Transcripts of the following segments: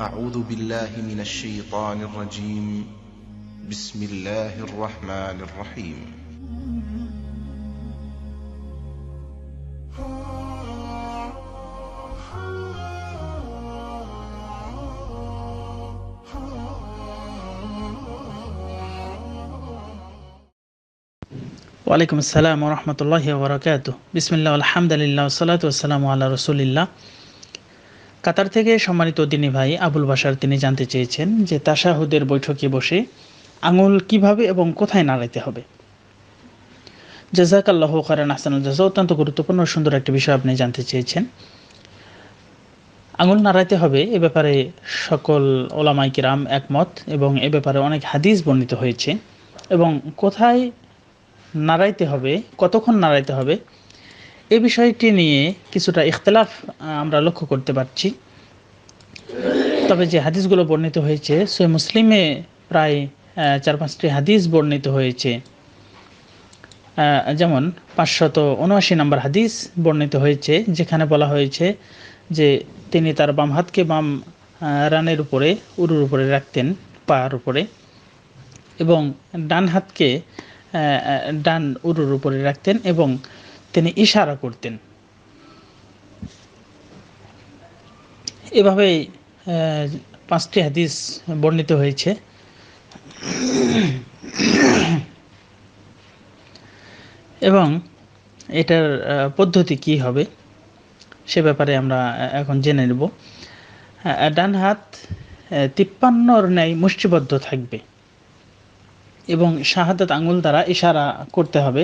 أعوذ بالله من الشيطان الرجيم بسم الله الرحمن الرحيم وعليكم السلام ورحمة الله وبركاته بسم الله والحمد لله والصلاة والسلام على رسول الله কাতার থেকে সম্মানিত দিনী ভাই আবুল বাসার তিনি জানতে চেয়েছেন যে তাসাহুদের বৈঠকে বসে আঙুল কিভাবে এবং কোথায় নাড়াইতে হবে জাজাকাল্লাহ খারান আসান জাজা অত্যন্ত গুরুত্বপূর্ণ সুন্দর একটি বিষয় আপনি জানতে চেয়েছেন আঙুল নাড়াইতে হবে এ ব্যাপারে সকল ওলামাই কিরাম একমত এবং এ ব্যাপারে অনেক হাদিস বর্ণিত হয়েছে এবং কোথায় নাড়াইতে হবে কতক্ষণ নাড়াইতে হবে এ বিষয়টি নিয়ে কিছুটা ইখতলাফ আমরা লক্ষ্য করতে পারছি তবে যে হাদিসগুলো বর্ণিত হয়েছে সে মুসলিমে প্রায় চার পাঁচটি হাদিস বর্ণিত হয়েছে যেমন পাঁচশত উনআশি নম্বর হাদিস বর্ণিত হয়েছে যেখানে বলা হয়েছে যে তিনি তার বাম হাতকে বাম রানের উপরে উরুর উপরে রাখতেন পার উপরে এবং ডান হাতকে ডান উরুর উপরে রাখতেন এবং তিনি ইশারা করতেন এভাবেই পাঁচটি হাদিস বর্ণিত হয়েছে এবং এটার পদ্ধতি কি হবে সে ব্যাপারে আমরা এখন জেনে নেব ডান হাত তিপ্পান্নর ন্যায় মুষ্টিবদ্ধ থাকবে এবং শাহাদাত আঙুল দ্বারা ইশারা করতে হবে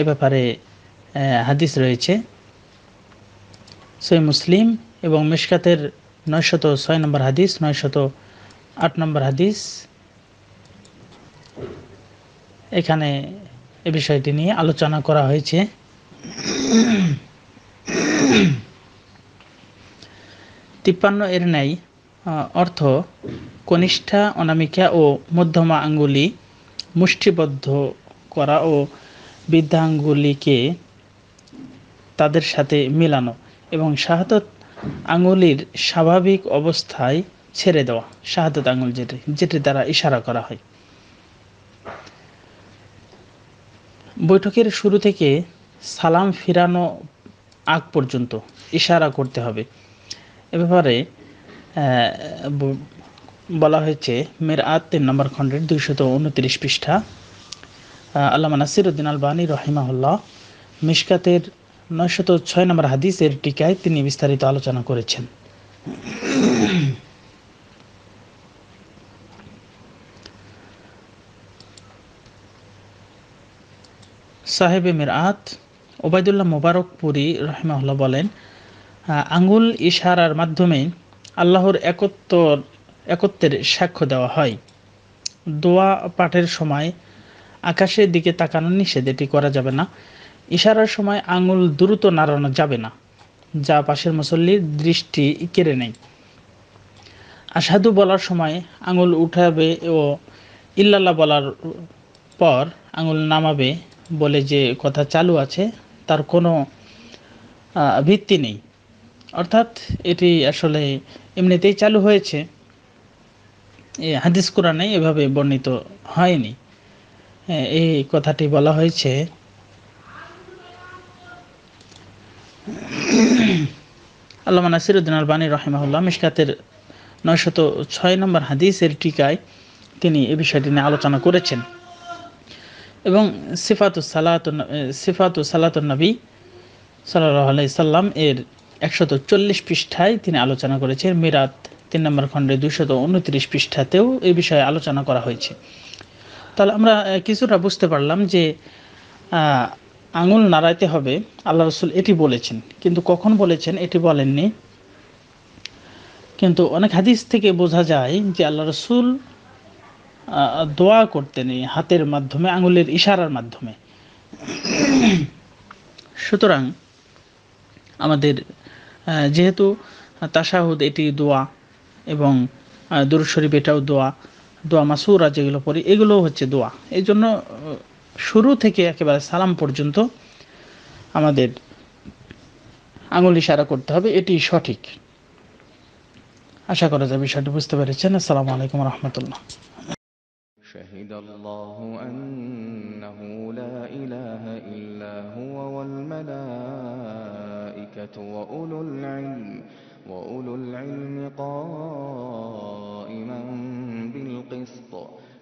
এ ব্যাপারে হাদিস রয়েছে সই মুসলিম এবং মিশকাতের নয়শত ছয় নম্বর হাদিস নয়শত আট নম্বর হাদিস এখানে এ বিষয়টি নিয়ে আলোচনা করা হয়েছে তিপ্পান্ন এর ন্যায় অর্থ কনিষ্ঠা অনামিকা ও মধ্যমা আঙ্গুলি মুষ্টিবদ্ধ করা ও বৃদ্ধাঙ্গুলিকে তাদের সাথে মেলানো এবং শাহাদত আঙুলির স্বাভাবিক অবস্থায় ছেড়ে দেওয়া শাহাদত আঙুল যেটি যেটি দ্বারা ইশারা করা হয় বৈঠকের শুরু থেকে সালাম ফিরানো আগ পর্যন্ত ইশারা করতে হবে এ ব্যাপারে বলা হয়েছে মের আত তিন নম্বর খণ্ডের দুইশত উনত্রিশ পৃষ্ঠা আল্লামা উদ্দিন আলবানী রহিমাহুল্লাহ মিশকাতের নয়শত ছয় নম্বর হাদিসের টিকায় তিনি বিস্তারিত আলোচনা করেছেন সাহেবে আত ওবায়দুল্লাহ মুবারকপুরী রহমাহুল্লাহ বলেন আঙ্গুল ইশারার মাধ্যমে আল্লাহর একত্বর একত্বের সাক্ষ্য দেওয়া হয় দোয়া পাঠের সময় আকাশের দিকে তাকানো নিষেধ এটি করা যাবে না ইশারার সময় আঙুল দ্রুত নাড়ানো যাবে না যা পাশের মুসল্লির দৃষ্টি কেড়ে নেয় আসাধু বলার সময় আঙুল উঠাবে ও ইল্লাল্লাহ বলার পর আঙুল নামাবে বলে যে কথা চালু আছে তার কোনো ভিত্তি নেই অর্থাৎ এটি আসলে এমনিতেই চালু হয়েছে হাদিস কোরআনে এভাবে বর্ণিত হয়নি এই কথাটি বলা হয়েছে আল্লাহ নাসিরুদ্দিন বানী রহিমাহুল্লাহ মিশকাতের নয়শত ছয় নম্বর হাদিসের টিকায় তিনি এ বিষয়টি নিয়ে আলোচনা করেছেন এবং সিফাতু সালাত সিফাত সালাতুল নবী সাল্লাহ আলাই সাল্লাম এর একশত চল্লিশ পৃষ্ঠায় তিনি আলোচনা করেছেন মিরাত তিন নম্বর খণ্ডে দুশত উনত্রিশ পৃষ্ঠাতেও এই বিষয়ে আলোচনা করা হয়েছে তাহলে আমরা কিছুটা বুঝতে পারলাম যে আঙুল নাড়াইতে হবে আল্লাহ রসুল এটি বলেছেন কিন্তু কখন বলেছেন এটি বলেননি কিন্তু অনেক হাদিস থেকে বোঝা যায় যে আল্লাহ রসুল দোয়া করতেন হাতের মাধ্যমে আঙুলের ইশারার মাধ্যমে সুতরাং আমাদের যেহেতু তাশাহুদ এটি দোয়া এবং দুরুশরীফ এটাও দোয়া দোয়া মাসুরা যেগুলো পড়ি এগুলোও হচ্ছে দোয়া এই জন্য শুরু থেকে একেবারে সালাম পর্যন্ত আমাদের আঙুল ইশারা করতে হবে এটি সঠিক আশা করা যায় বিষয়টি বুঝতে পেরেছেন আসসালামু আলাইকুম রহমতুল্লাহ شهد الله أنه لا إله إلا هو والملائكة وأولو العلم وأولو العلم قال